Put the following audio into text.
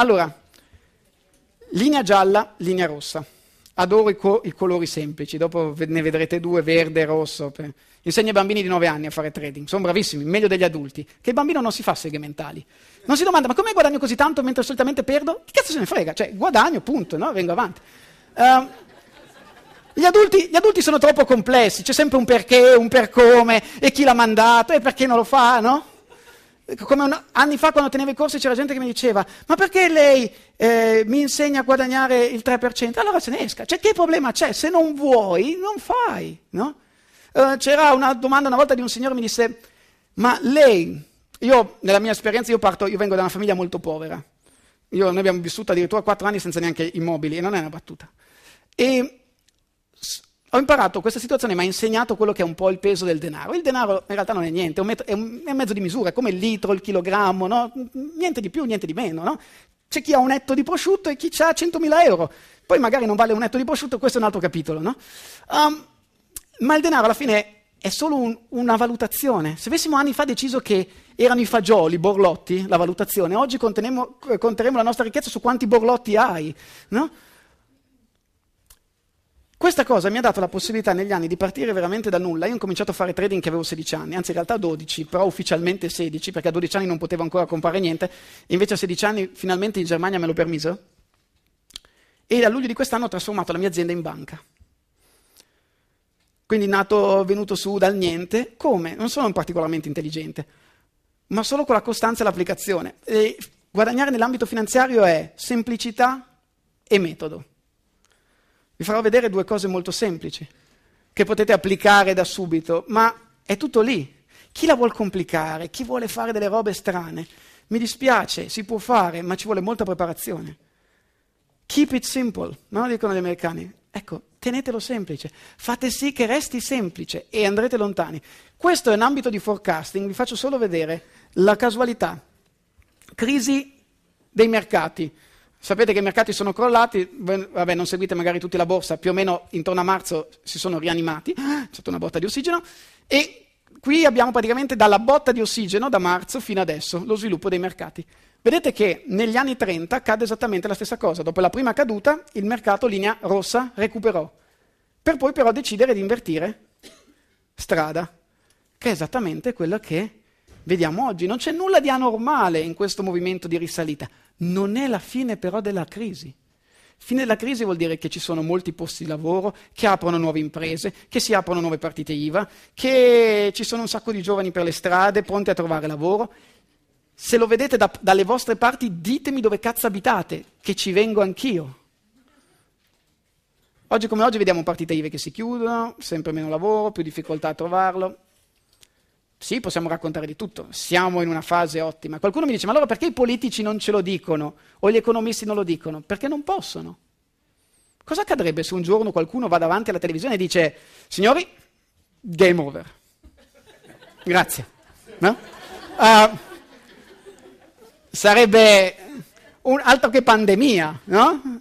Allora, linea gialla, linea rossa. Adoro i, co- i colori semplici, dopo ve- ne vedrete due, verde e rosso. Per... Insegno ai bambini di 9 anni a fare trading, sono bravissimi, meglio degli adulti, che il bambino non si fa segmentali. Non si domanda, ma come guadagno così tanto mentre solitamente perdo? Che cazzo se ne frega? Cioè, guadagno, punto, no? Vengo avanti. Uh, gli adulti, gli adulti, sono troppo complessi, c'è sempre un perché, un per come, e chi l'ha mandato, e perché non lo fa, no? come un, anni fa quando tenevo i corsi c'era gente che mi diceva ma perché lei eh, mi insegna a guadagnare il 3%? Allora se ne esca. Cioè che problema c'è? Se non vuoi non fai, no? eh, c'era una domanda una volta di un signore mi disse ma lei, io nella mia esperienza io parto, io vengo da una famiglia molto povera. Io, noi abbiamo vissuto addirittura 4 anni senza neanche immobili e non è una battuta. E ho imparato questa situazione, mi ha insegnato quello che è un po' il peso del denaro. Il denaro in realtà non è niente, è un, metro, è un, è un mezzo di misura, è come il litro, il chilogrammo, no? niente di più, niente di meno. No? C'è chi ha un etto di prosciutto e chi ha 100.000 euro. Poi magari non vale un etto di prosciutto, questo è un altro capitolo. No? Um, ma il denaro alla fine è solo un, una valutazione. Se avessimo anni fa deciso che erano i fagioli, i borlotti, la valutazione, oggi conteremo la nostra ricchezza su quanti borlotti hai. No? Questa cosa mi ha dato la possibilità negli anni di partire veramente da nulla. Io ho cominciato a fare trading che avevo 16 anni, anzi in realtà 12, però ufficialmente 16, perché a 12 anni non potevo ancora comprare niente, invece a 16 anni finalmente in Germania me lo permisero. E a luglio di quest'anno ho trasformato la mia azienda in banca. Quindi nato, venuto su dal niente, come? Non sono particolarmente intelligente, ma solo con la costanza e l'applicazione. E guadagnare nell'ambito finanziario è semplicità e metodo. Vi farò vedere due cose molto semplici che potete applicare da subito, ma è tutto lì. Chi la vuole complicare? Chi vuole fare delle robe strane? Mi dispiace, si può fare, ma ci vuole molta preparazione. Keep it simple, non lo dicono gli americani. Ecco, tenetelo semplice, fate sì che resti semplice e andrete lontani. Questo è un ambito di forecasting, vi faccio solo vedere la casualità. Crisi dei mercati, Sapete che i mercati sono crollati, vabbè non seguite magari tutti la borsa, più o meno intorno a marzo si sono rianimati, c'è stata una botta di ossigeno, e qui abbiamo praticamente dalla botta di ossigeno da marzo fino adesso lo sviluppo dei mercati. Vedete che negli anni 30 accade esattamente la stessa cosa, dopo la prima caduta il mercato linea rossa recuperò, per poi però decidere di invertire strada, che è esattamente quello che vediamo oggi. Non c'è nulla di anormale in questo movimento di risalita. Non è la fine però della crisi. Fine della crisi vuol dire che ci sono molti posti di lavoro, che aprono nuove imprese, che si aprono nuove partite IVA, che ci sono un sacco di giovani per le strade pronti a trovare lavoro. Se lo vedete da, dalle vostre parti, ditemi dove cazzo abitate, che ci vengo anch'io. Oggi come oggi vediamo partite IVA che si chiudono, sempre meno lavoro, più difficoltà a trovarlo. Sì, possiamo raccontare di tutto, siamo in una fase ottima. Qualcuno mi dice, ma allora perché i politici non ce lo dicono o gli economisti non lo dicono? Perché non possono. Cosa accadrebbe se un giorno qualcuno va davanti alla televisione e dice, signori, game over? Grazie. No? Uh, sarebbe un, altro che pandemia, no?